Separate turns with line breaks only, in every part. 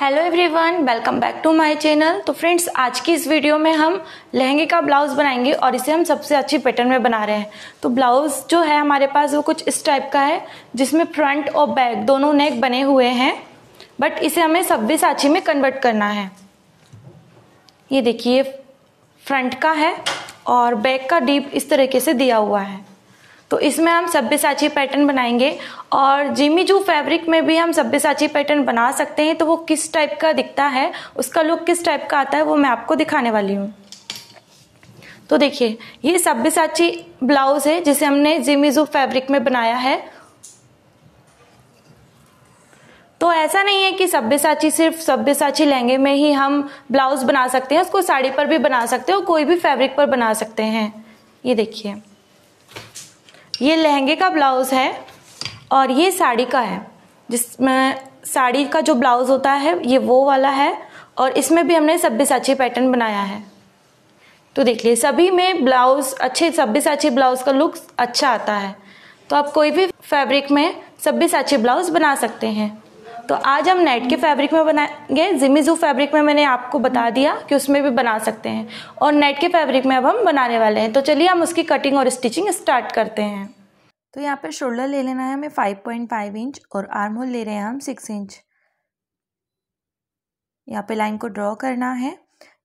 hello everyone welcome back to my channel तो friends आज की इस वीडियो में हम लहंगे का ब्लाउज़ बनाएंगे और इसे हम सबसे अच्छी पैटर्न में बना रहे हैं तो ब्लाउज़ जो है हमारे पास वो कुछ इस टाइप का है जिसमें फ्रंट और बैक दोनों नेक बने हुए हैं बट इसे हमें सब्बे साची में कन्वर्ट करना है ये देखिए फ्रंट का है और बैक का डीप इस तरीके से दिया हुआ है तो इसमें हम सभ्यसाची पैटर्न बनाएंगे और जिमी जू फैब्रिक में भी हम सभ्यसाची पैटर्न बना सकते हैं तो वो किस टाइप का दिखता है उसका लुक किस टाइप का आता है वो मैं आपको दिखाने वाली हूँ तो देखिए ये सभ्यसाची ब्लाउज है जिसे हमने जिमी जू फैब्रिक में बनाया है तो ऐसा नहीं है कि सभ्यसाची सिर्फ सभ्यसाची लहंगे में ही हम ब्लाउज बना सकते हैं उसको साड़ी पर भी बना सकते हैं और कोई भी फैब्रिक पर बना सकते हैं ये देखिए ये लहंगे का ब्लाउज़ है और ये साड़ी का है जिसमें साड़ी का जो ब्लाउज़ होता है ये वो वाला है और इसमें भी हमने सब्बे साची पैटर्न बनाया है तो देख लिए सभी में ब्लाउज़ अच्छे सब्बे साची ब्लाउज़ का लुक अच्छा आता है तो आप कोई भी फैब्रिक में सब्बे साची ब्लाउज़ बना सकते हैं तो आज हम नेट के फैब्रिक में बनाएंगे ज़ू फैब्रिक में मैंने आपको बता दिया कि उसमें भी बना सकते हैं और नेट के फैब्रिक में अब हम बनाने वाले हैं तो चलिए हम उसकी कटिंग और स्टिचिंग स्टार्ट करते हैं तो यहाँ पे शोल्डर ले लेना है हमें फाइव पॉइंट फाइव इंच और आर्म होल ले रहे हैं हम सिक्स इंच यहाँ पे लाइन को ड्रॉ करना है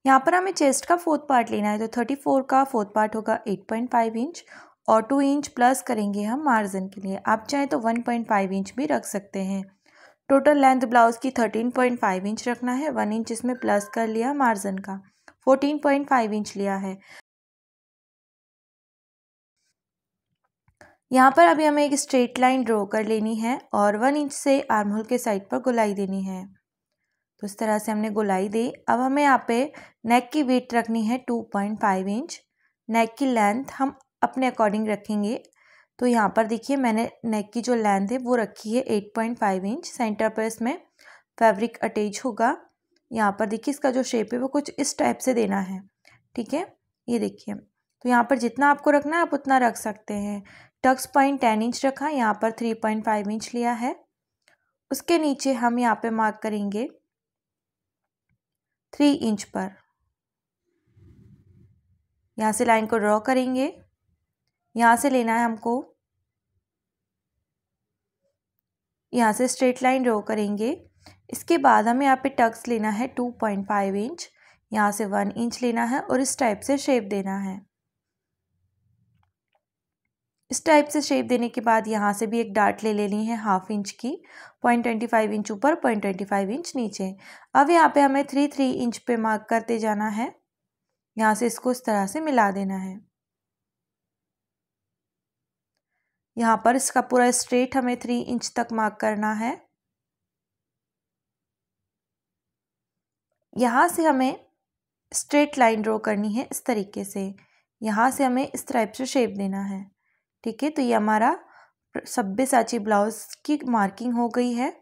यहाँ पर हमें चेस्ट का फोर्थ पार्ट लेना है तो थर्टी फोर का फोर्थ पार्ट होगा एट पॉइंट फाइव इंच और टू इंच प्लस करेंगे हम मार्जिन के लिए आप चाहें तो वन पॉइंट फाइव इंच भी रख सकते हैं टोटल लेंथ ब्लाउज़ की थर्टीन पॉइंट फाइव इंच रखना है वन इंच इसमें प्लस कर लिया मार्जिन का फोर्टीन पॉइंट फाइव इंच लिया है यहाँ पर अभी हमें एक स्ट्रेट लाइन ड्रॉ कर लेनी है और वन इंच से आर्म होल के साइड पर गोलाई देनी है तो इस तरह से हमने गोलाई दी अब हमें यहाँ पे नेक की वेट रखनी है two point five inch neck की लेंथ हम अपने अकॉर्डिंग रखेंगे तो यहाँ पर देखिए मैंने नेक की जो लेंथ है वो रखी है eight point five inch center पर इसमें फैब्रिक अटैच होगा यहाँ पर देखिए इसका जो शेप है वो कुछ इस टाइप से देना है ठीक है ये देखिए तो यहाँ पर जितना आपको रखना है आप उतना रख सकते हैं टक्स पॉइंट टेन इंच रखा यहाँ पर थ्री पॉइंट फाइव इंच लिया है उसके नीचे हम यहाँ पे मार्क करेंगे थ्री इंच पर यहाँ से लाइन को ड्रॉ करेंगे यहाँ से लेना है हमको यहाँ से स्ट्रेट लाइन ड्रॉ करेंगे इसके बाद हमें यहाँ पे टक्स लेना है टू पॉइंट फाइव इंच यहाँ से वन इंच लेना है और इस टाइप से शेप देना है इस टाइप से शेप देने के बाद यहाँ से भी एक डार्ट ले लेनी है हाफ इंच की पॉइंट ट्वेंटी फाइव इंच ऊपर पॉइंट ट्वेंटी फाइव इंच नीचे अब यहाँ पे हमें थ्री थ्री इंच पे मार्क करते जाना है यहाँ से इसको इस तरह से मिला देना है यहाँ पर इसका पूरा स्ट्रेट हमें थ्री इंच तक मार्क करना है यहाँ से हमें स्ट्रेट लाइन ड्रॉ करनी है इस तरीके से यहाँ से हमें इस टाइप से शेप देना है ठीक है तो ये हमारा सभ्य साची ब्लाउज़ की मार्किंग हो गई है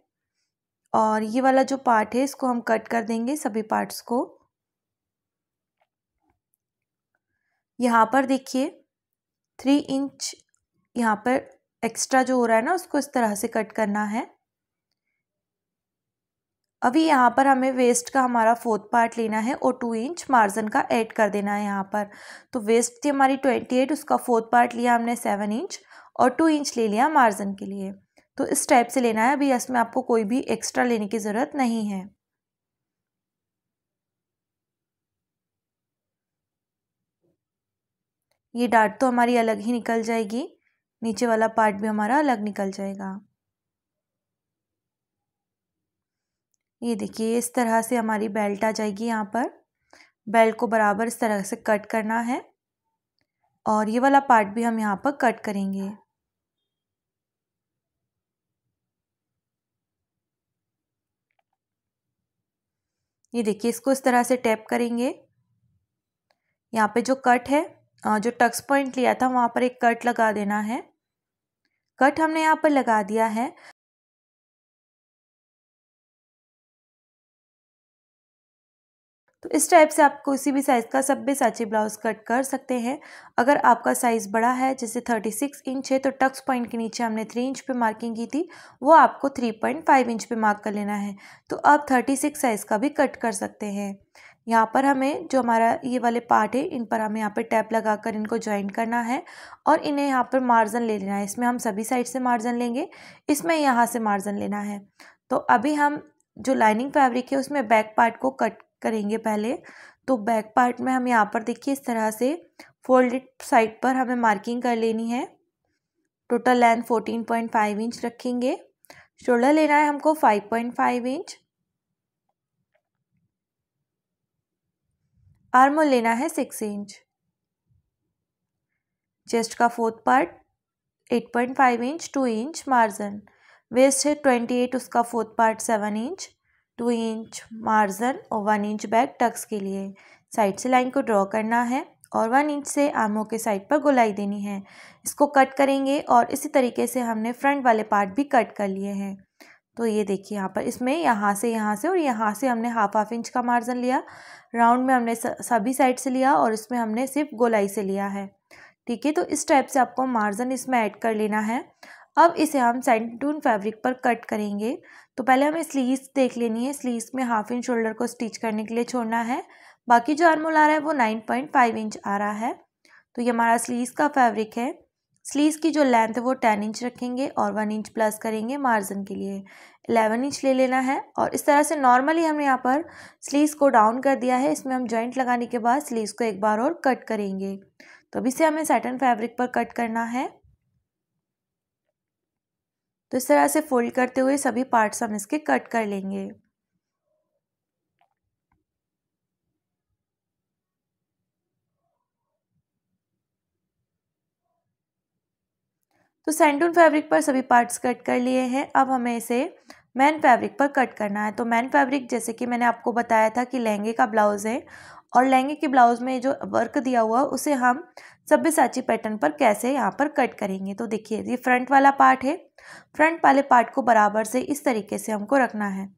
और ये वाला जो पार्ट है इसको हम कट कर देंगे सभी पार्ट्स को यहाँ पर देखिए थ्री इंच यहाँ पर एक्स्ट्रा जो हो रहा है ना उसको इस तरह से कट करना है अभी यहाँ पर हमें वेस्ट का हमारा फोर्थ पार्ट लेना है और टू इंच मार्जिन का ऐड कर देना है यहाँ पर तो वेस्ट थी हमारी ट्वेंटी एट उसका फोर्थ पार्ट लिया हमने सेवन इंच और टू इंच ले लिया मार्जिन के लिए तो इस टाइप से लेना है अभी इसमें आपको कोई भी एक्स्ट्रा लेने की ज़रूरत नहीं है ये डार्ट तो हमारी अलग ही निकल जाएगी नीचे वाला पार्ट भी हमारा अलग निकल जाएगा ये देखिए इस तरह से हमारी बेल्ट आ जाएगी यहाँ पर बेल्ट को बराबर इस तरह से कट करना है और ये वाला पार्ट भी हम यहाँ पर कट करेंगे ये देखिए इसको इस तरह से टैप करेंगे यहाँ पे जो कट है जो टक्स पॉइंट लिया था वहाँ पर एक कट लगा देना है कट हमने यहाँ पर लगा दिया है तो इस टाइप से आप किसी भी साइज़ का सब्बे साची ब्लाउज़ कट कर सकते हैं अगर आपका साइज़ बड़ा है जैसे थर्टी सिक्स इंच है तो टक्स पॉइंट के नीचे हमने थ्री इंच पे मार्किंग की थी वो आपको थ्री पॉइंट फाइव इंच पे मार्क कर लेना है तो आप थर्टी सिक्स साइज़ का भी कट कर सकते हैं यहाँ पर हमें जो हमारा ये वाले पार्ट है इन पर हमें यहाँ पर टैप लगा कर इनको ज्वाइन करना है और इन्हें यहाँ पर मार्जन ले लेना है इसमें हम सभी साइड से मार्जन लेंगे इसमें यहाँ से मार्जन लेना है तो अभी हम जो लाइनिंग फैब्रिक है उसमें बैक पार्ट को कट करेंगे पहले तो बैक पार्ट में हम यहाँ पर देखिए इस तरह से फोल्डेड साइड पर हमें मार्किंग कर लेनी है total length fourteen point five inch रखेंगे शोल्डर लेना है हमको five point five inch arm लेना है सिक्स इंच चेस्ट का fourth part eight point five inch two inch margin waist है ट्वेंटी एट उसका fourth part seven inch two inch margin और वन इंच बैक टक्स के लिए side से line को ड्रॉ करना है और वन इंच से आर्मों के साइड पर गोलाई देनी है इसको कट करेंगे और इसी तरीके से हमने फ्रंट वाले पार्ट भी कट कर लिए हैं तो ये देखिए यहाँ पर इसमें यहाँ से यहाँ से और यहाँ से हमने हाफ हाफ इंच का मार्जन लिया राउंड में हमने सभी साइड से लिया और इसमें हमने सिर्फ गोलाई से लिया है ठीक है तो इस टाइप से आपको मार्जन इसमें ऐड कर लेना है अब इसे हम सेंटून फैब्रिक पर कट करेंगे तो पहले हमें स्लीव्स देख लेनी है स्लीव्स में हाफ इंच शोल्डर को स्टिच करने के लिए छोड़ना है बाकी जो आर्मोल आ रहा है वो नाइन पॉइंट फाइव इंच आ रहा है तो ये हमारा स्लीव्स का फैब्रिक है स्लीव्स की जो लेंथ है वो टेन इंच रखेंगे और वन इंच प्लस करेंगे मार्जिन के लिए एलेवन इंच ले लेना है और इस तरह से नॉर्मली हमने यहाँ पर स्लीव्स को डाउन कर दिया है इसमें हम जॉइंट लगाने के बाद स्लीव्स को एक बार और कट करेंगे तो अभी से हमें सैटन फैब्रिक पर कट करना है तो इस तरह से फोल्ड करते हुए सभी पार्ट्स हम इसके कट कर लेंगे तो सैंडून फैब्रिक पर सभी पार्ट्स कट कर लिए हैं अब हमें इसे मैन फैब्रिक पर कट करना है तो मैन फैब्रिक जैसे कि मैंने आपको बताया था कि लहंगे का ब्लाउज़ है और लहंगे के ब्लाउज़ में जो वर्क दिया हुआ उसे हम सभ्यसाची पैटर्न पर कैसे यहाँ पर कट करेंगे तो देखिए ये फ्रंट वाला पार्ट है फ्रंट वाले पार्ट को बराबर से इस तरीके से हमको रखना है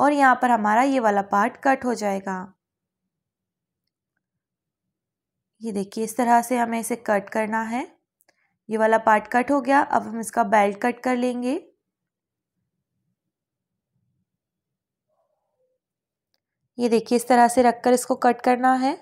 और यहाँ पर हमारा ये वाला पार्ट कट हो जाएगा ये देखिए इस तरह से हमें इसे कट करना है ये वाला पार्ट कट हो गया अब हम इसका बेल्ट कट कर लेंगे ये देखिए इस तरह से रखकर इसको कट करना है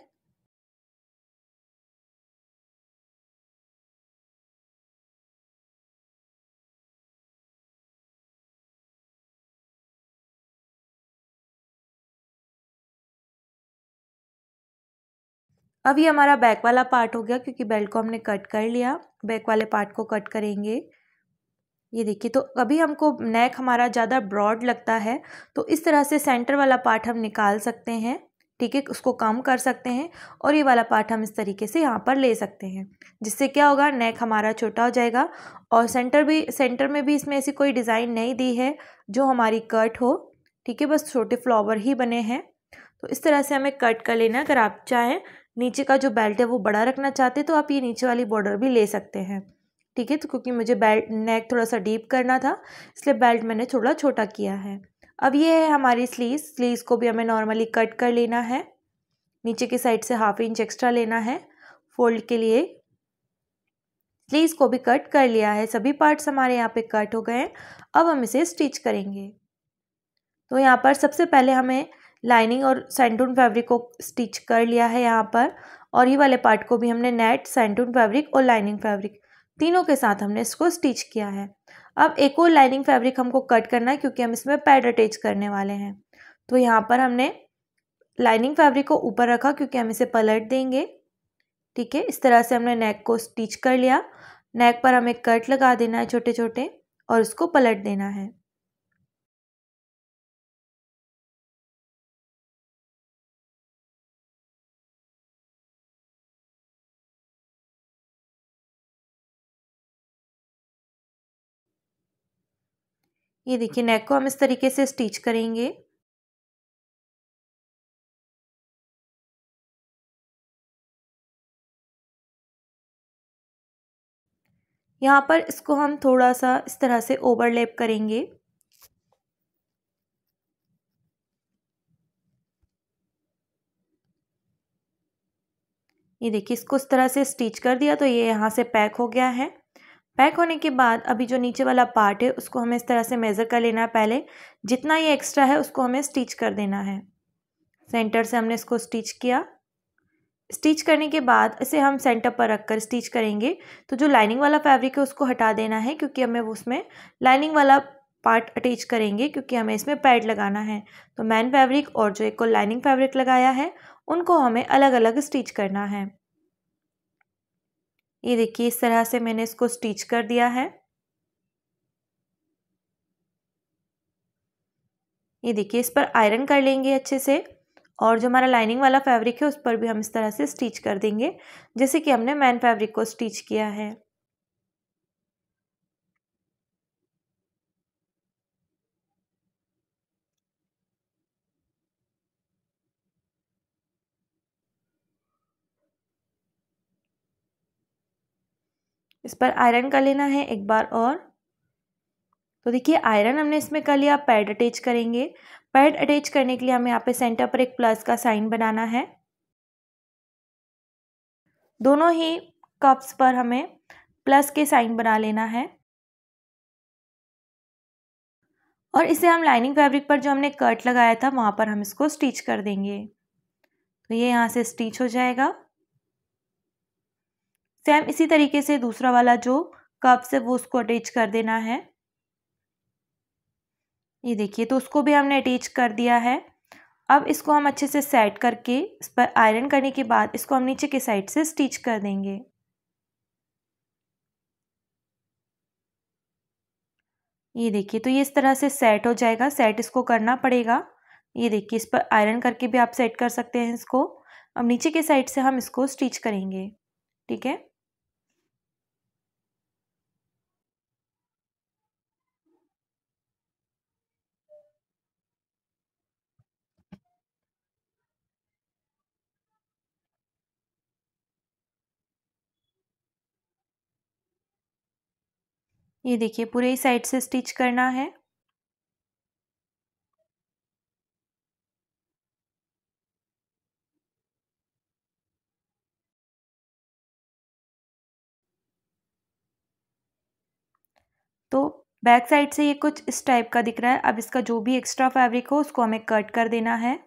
अभी हमारा बैक वाला पार्ट हो गया क्योंकि बेल्ट को हमने कट कर लिया बैक वाले पार्ट को कट करेंगे ये देखिए तो अभी हमको नेक हमारा ज़्यादा ब्रॉड लगता है तो इस तरह से सेंटर वाला पार्ट हम निकाल सकते हैं ठीक है उसको कम कर सकते हैं और ये वाला पार्ट हम इस तरीके से यहाँ पर ले सकते हैं जिससे क्या होगा नेक हमारा छोटा हो जाएगा और सेंटर भी सेंटर में भी इसमें ऐसी कोई डिज़ाइन नहीं दी है जो हमारी कट हो ठीक है बस छोटे फ्लावर ही बने हैं तो इस तरह से हमें कट कर लेना अगर आप चाहें नीचे का जो बेल्ट है वो बड़ा रखना चाहते तो आप ये नीचे वाली बॉर्डर भी ले सकते हैं ठीक है तो क्योंकि मुझे बेल्ट नेक थोड़ा सा डीप करना था इसलिए बेल्ट मैंने थोड़ा छोटा किया है अब ये है हमारी स्लीव स्लीव को भी हमें नॉर्मली कट कर लेना है नीचे की साइड से हाफ इंच एक्स्ट्रा लेना है फोल्ड के लिए स्लीव को भी कट कर लिया है सभी पार्ट्स हमारे यहाँ पे कट हो गए हैं अब हम इसे स्टिच करेंगे तो यहाँ पर सबसे पहले हमें लाइनिंग और सेंटून फैब्रिक को स्टिच कर लिया है यहाँ पर और ये वाले पार्ट को भी हमने नेट सेंटून फैब्रिक और लाइनिंग फैब्रिक तीनों के साथ हमने इसको स्टिच किया है अब एक और लाइनिंग फैब्रिक हमको कट करना है क्योंकि हम इसमें पैड अटैच करने वाले हैं तो यहाँ पर हमने लाइनिंग फैब्रिक को ऊपर रखा क्योंकि हम इसे पलट देंगे ठीक है इस तरह से हमने नेक को स्टिच कर लिया नेक पर हमें कट लगा देना है छोटे छोटे और उसको पलट देना है ये देखिए नेक को हम इस तरीके से स्टिच करेंगे यहाँ पर इसको हम थोड़ा सा इस तरह से ओवरलैप करेंगे ये देखिए इसको इस तरह से स्टिच कर दिया तो ये यहाँ से पैक हो गया है पैक होने के बाद अभी जो नीचे वाला पार्ट है उसको हमें इस तरह से मेज़र कर लेना है पहले जितना ये एक्स्ट्रा है उसको हमें स्टिच कर देना है सेंटर से हमने इसको स्टिच किया स्टिच करने के बाद इसे हम सेंटर पर रख कर स्टिच करेंगे तो जो लाइनिंग वाला फैब्रिक है उसको हटा देना है क्योंकि हमें उसमें लाइनिंग वाला पार्ट अटैच करेंगे क्योंकि हमें इसमें पैड लगाना है तो मैन फैब्रिक और जो एक को लाइनिंग फैब्रिक लगाया है उनको हमें अलग अलग स्टिच करना है ये देखिए इस तरह से मैंने इसको स्टिच कर दिया है ये देखिए इस पर आयरन कर लेंगे अच्छे से और जो हमारा लाइनिंग वाला फैब्रिक है उस पर भी हम इस तरह से स्टिच कर देंगे जैसे कि हमने मैन फैब्रिक को स्टिच किया है इस पर आयरन कर लेना है एक बार और तो देखिए आयरन हमने इसमें कर लिया पैड अटैच करेंगे पैड अटैच करने के लिए हमें यहाँ पे सेंटर पर एक प्लस का साइन बनाना है दोनों ही कप्स पर हमें प्लस के साइन बना लेना है और इसे हम लाइनिंग फैब्रिक पर जो हमने कट लगाया था वहाँ पर हम इसको स्टिच कर देंगे तो ये यहाँ से स्टिच हो जाएगा सेम इसी तरीके से दूसरा वाला जो कप्स है वो उसको अटैच कर देना है ये देखिए तो उसको भी हमने अटैच कर दिया है अब इसको हम अच्छे से सेट करके इस पर आयरन करने के बाद इसको हम नीचे के साइड से स्टिच कर देंगे ये देखिए तो ये इस तरह से सेट हो जाएगा सेट इसको करना पड़ेगा ये देखिए इस पर आयरन करके भी आप सेट कर सकते हैं इसको अब नीचे के साइड से हम इसको स्टिच करेंगे ठीक है ये देखिए पूरे ही साइड से स्टिच करना है तो बैक साइड से ये कुछ इस टाइप का दिख रहा है अब इसका जो भी एक्स्ट्रा फैब्रिक हो उसको हमें कट कर देना है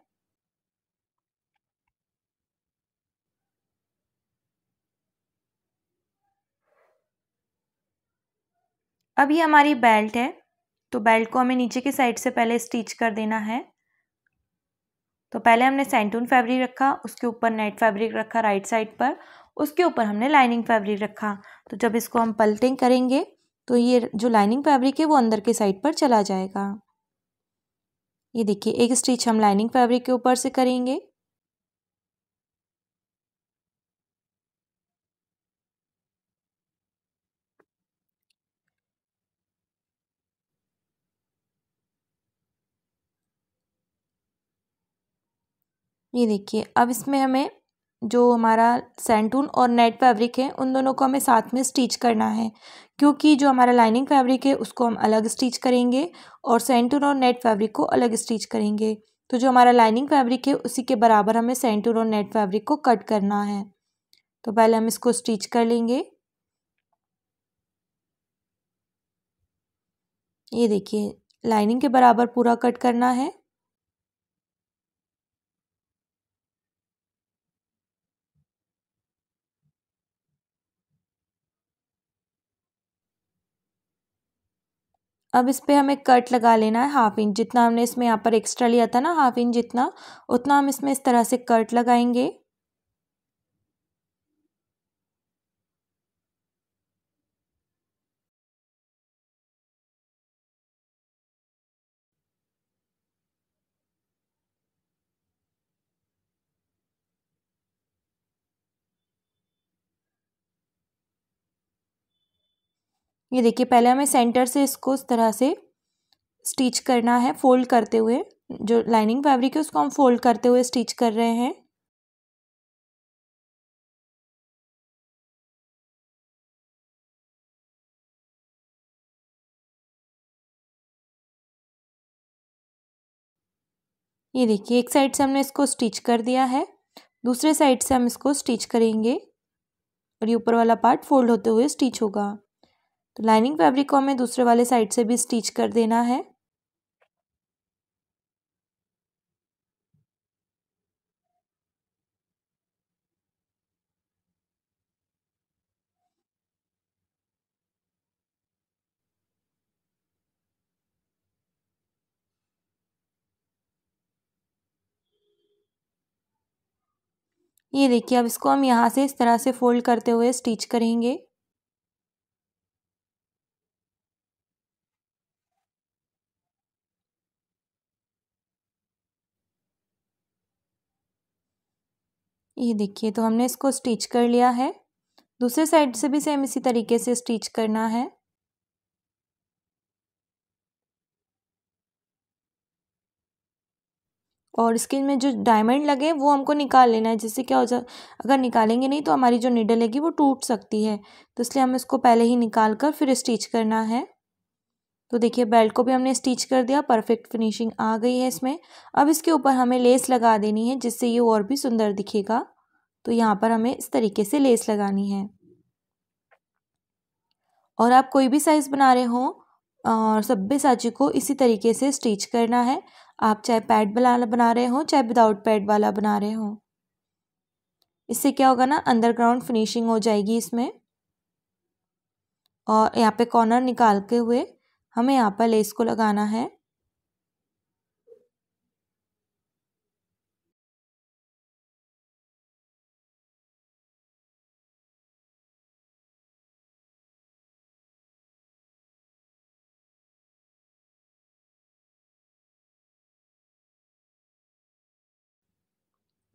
अब ये हमारी बेल्ट है तो बेल्ट को हमें नीचे की साइड से पहले स्टिच कर देना है तो पहले हमने सेंटून फैब्रिक रखा उसके ऊपर नेट फैब्रिक रखा राइट साइड पर उसके ऊपर हमने लाइनिंग फैब्रिक रखा तो जब इसको हम पलटिंग करेंगे तो ये जो लाइनिंग फैब्रिक है वो अंदर के साइड पर चला जाएगा ये देखिए एक स्टिच हम लाइनिंग फैब्रिक के ऊपर से करेंगे ये देखिए अब इसमें हमें जो हमारा सैंटून और नेट फैब्रिक है उन दोनों को हमें साथ में स्टिच करना है क्योंकि जो हमारा लाइनिंग फैब्रिक है उसको हम अलग स्टिच करेंगे और सैंटून और नेट फैब्रिक को अलग स्टिच करेंगे तो जो हमारा लाइनिंग फैब्रिक है उसी के बराबर हमें सेंटून और नेट फैब्रिक को कट करना है तो पहले हम इसको स्टिच कर लेंगे ये देखिए लाइनिंग के बराबर पूरा कट करना है अब इस पर हमें कट लगा लेना है हाफ इंच जितना हमने इसमें यहाँ पर एक्स्ट्रा लिया था ना हाफ इंच जितना उतना हम इसमें इस तरह से कट लगाएंगे ये देखिए पहले हमें सेंटर से इसको इस तरह से स्टिच करना है फोल्ड करते हुए जो लाइनिंग फैब्रिक है उसको हम फोल्ड करते हुए स्टिच कर रहे हैं ये देखिए एक साइड से हमने इसको स्टिच कर दिया है दूसरे साइड से हम इसको स्टिच करेंगे और ये ऊपर वाला पार्ट फोल्ड होते हुए स्टिच होगा तो लाइनिंग फैब्रिक को हमें दूसरे वाले साइड से भी स्टिच कर देना है ये देखिए अब इसको हम यहाँ से इस तरह से फोल्ड करते हुए स्टिच करेंगे ये देखिए तो हमने इसको स्टिच कर लिया है दूसरे साइड से भी सेम इसी तरीके से स्टिच करना है और इसके में जो डायमंड लगे वो हमको निकाल लेना है जिससे क्या हो जाए अगर निकालेंगे नहीं तो हमारी जो निडल हैगी वो टूट सकती है तो इसलिए हम इसको पहले ही निकाल कर फिर स्टिच करना है तो देखिए बेल्ट को भी हमने स्टिच कर दिया परफेक्ट फिनिशिंग आ गई है इसमें अब इसके ऊपर हमें लेस लगा देनी है जिससे ये और भी सुंदर दिखेगा तो यहाँ पर हमें इस तरीके से लेस लगानी है और आप कोई भी साइज़ बना रहे हों और सब्बे साची को इसी तरीके से स्टिच करना है आप चाहे पैड वाला बना रहे हों चाहे विदाउट पैड वाला बना रहे हों इससे क्या होगा ना अंडरग्राउंड फिनिशिंग हो जाएगी इसमें और यहाँ पे कॉर्नर निकाल के हुए हमें यहाँ पर लेस को लगाना है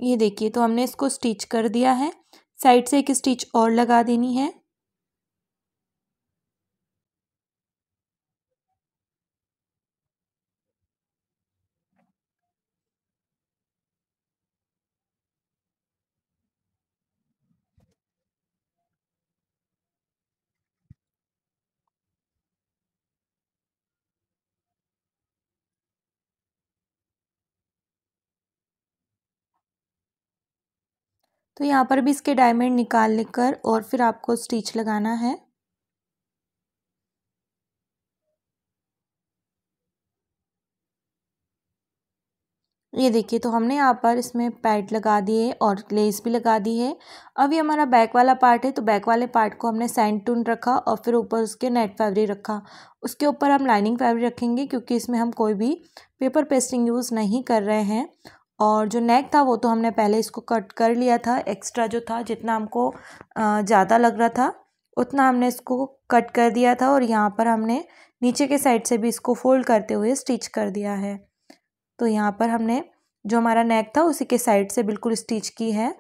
ये देखिए तो हमने इसको स्टिच कर दिया है साइड से एक स्टिच और लगा देनी है तो यहाँ पर भी इसके डायमंड निकाल लेकर और फिर आपको स्टिच लगाना है ये देखिए तो हमने यहाँ पर इसमें पैड लगा दिए और लेस भी लगा दी है अब ये हमारा बैक वाला पार्ट है तो बैक वाले पार्ट को हमने सैंड टून रखा और फिर ऊपर उसके नेट फैब्रिक रखा उसके ऊपर हम लाइनिंग फैब्रिक रखेंगे क्योंकि इसमें हम कोई भी पेपर पेस्टिंग यूज़ नहीं कर रहे हैं और जो नेक था वो तो हमने पहले इसको कट कर लिया था एक्स्ट्रा जो था जितना हमको ज़्यादा लग रहा था उतना हमने इसको कट कर दिया था और यहाँ पर हमने नीचे के साइड से भी इसको फोल्ड करते हुए स्टिच कर दिया है तो यहाँ पर हमने जो हमारा नेक था उसी के साइड से बिल्कुल स्टिच की है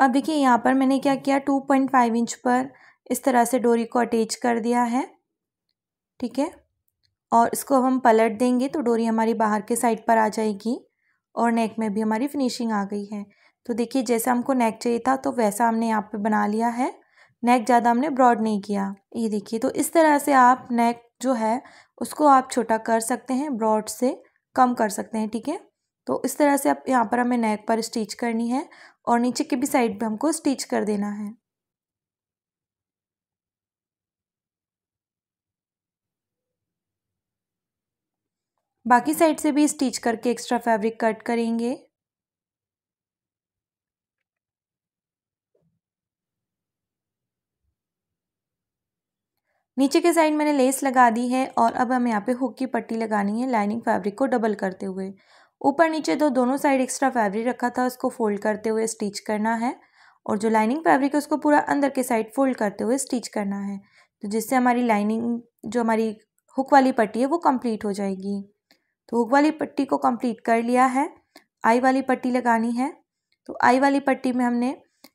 अब देखिए यहाँ पर मैंने क्या किया टू पॉइंट फाइव इंच पर इस तरह से डोरी को अटैच कर दिया है ठीक है और इसको हम पलट देंगे तो डोरी हमारी बाहर के साइड पर आ जाएगी और नेक में भी हमारी फिनिशिंग आ गई है तो देखिए जैसा हमको नेक चाहिए था तो वैसा हमने यहाँ पे बना लिया है नेक ज़्यादा हमने ब्रॉड नहीं किया ये देखिए तो इस तरह से आप नेक जो है उसको आप छोटा कर सकते हैं ब्रॉड से कम कर सकते हैं ठीक है तो इस तरह से आप यहाँ पर हमें नेक पर स्टिच करनी है और नीचे के भी साइड पर हमको स्टिच कर देना है बाकी साइड से भी स्टिच करके एक्स्ट्रा फैब्रिक कट करेंगे नीचे के साइड मैंने लेस लगा दी है और अब हमें यहाँ पे हुक की पट्टी लगानी है लाइनिंग फैब्रिक को डबल करते हुए ऊपर नीचे तो दोनों साइड एक्स्ट्रा फैब्रिक रखा था उसको फोल्ड करते हुए स्टिच करना है और जो लाइनिंग फैब्रिक है उसको पूरा अंदर के साइड फोल्ड करते हुए स्टिच करना है तो जिससे हमारी लाइनिंग जो हमारी हुक वाली पट्टी है वो कंप्लीट हो जाएगी तो हुक वाली पट्टी को कंप्लीट कर लिया है आई वाली पट्टी लगानी है तो आई वाली पट्टी में हमने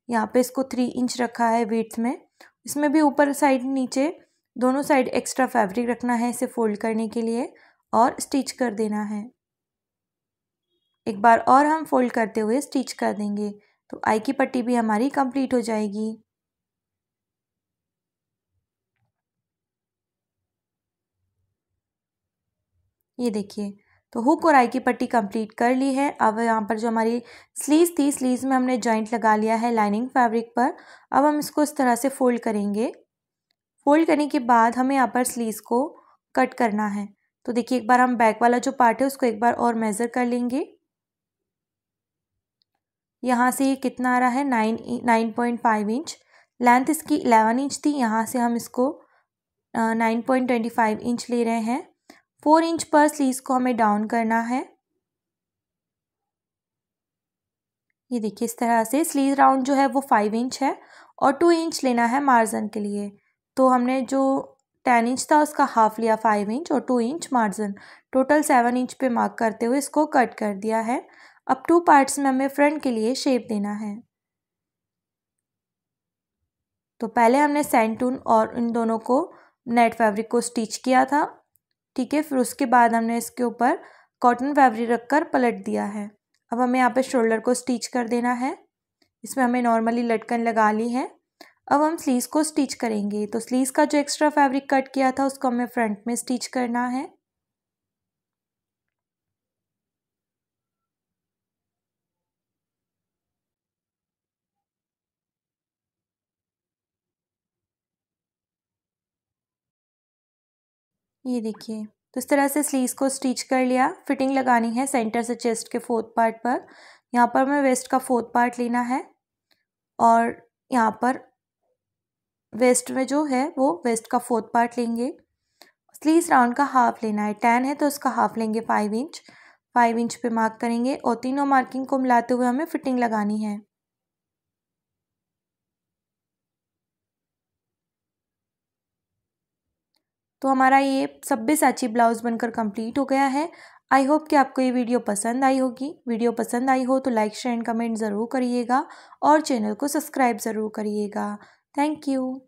यहाँ पे इसको थ्री इंच रखा है वेथ में इसमें भी ऊपर साइड नीचे दोनों साइड एक्स्ट्रा फैब्रिक रखना है इसे फोल्ड करने के लिए और स्टिच कर देना है एक बार और हम फोल्ड करते हुए स्टिच कर देंगे तो आई की पट्टी भी हमारी कंप्लीट हो जाएगी ये देखिए तो हुक और आई की पट्टी कंप्लीट कर ली है अब यहाँ पर जो हमारी स्लीव थी स्लीव में हमने जॉइंट लगा लिया है लाइनिंग फैब्रिक पर अब हम इसको इस तरह से फोल्ड करेंगे फोल्ड करने के बाद हमें यहाँ पर स्लीव को कट करना है तो देखिए एक बार हम बैक वाला जो पार्ट है उसको एक बार और मेज़र कर लेंगे यहाँ से ये कितना आ रहा है nine nine point five inch length इसकी इलेवन इंच थी यहाँ से हम इसको nine point twenty five inch ले रहे हैं फोर इंच पर स्लीव को हमें डाउन करना है ये देखिए इस तरह से स्लीव राउंड जो है वो फाइव इंच है और टू इंच लेना है मार्जन के लिए तो हमने जो टेन इंच था उसका हाफ लिया फाइव इंच और two inch margin total seven inch पे मार्क करते हुए इसको कट कर दिया है अब टू पार्ट्स में हमें फ्रंट के लिए शेप देना है तो पहले हमने सेंटून और इन दोनों को नेट फैब्रिक को स्टिच किया था ठीक है फिर उसके बाद हमने इसके ऊपर कॉटन फैब्रिक रखकर पलट दिया है अब हमें यहाँ पे शोल्डर को स्टिच कर देना है इसमें हमें नॉर्मली लटकन लगा ली है अब हम स्लीस को स्टिच करेंगे तो स्लीस का जो एक्स्ट्रा फैब्रिक कट किया था उसको हमें फ्रंट में स्टिच करना है ये देखिए तो इस तरह से स्लीव को स्टिच कर लिया फिटिंग लगानी है सेंटर से चेस्ट के फोर्थ पार्ट पर यहाँ पर मैं वेस्ट का फोर्थ पार्ट लेना है और यहाँ पर वेस्ट में जो है वो वेस्ट का फोर्थ पार्ट लेंगे स्लीव राउंड का हाफ लेना है टेन है तो उसका हाफ लेंगे फाइव इंच फाइव इंच पे मार्क करेंगे और तीनों मार्किंग को मिलाते हुए हमें फिटिंग लगानी है तो हमारा ये सब्बे साची ब्लाउज़ बनकर कंप्लीट हो गया है आई होप कि आपको ये वीडियो पसंद आई होगी वीडियो पसंद आई हो तो लाइक शेयर एंड कमेंट ज़रूर करिएगा और चैनल को सब्सक्राइब ज़रूर करिएगा थैंक यू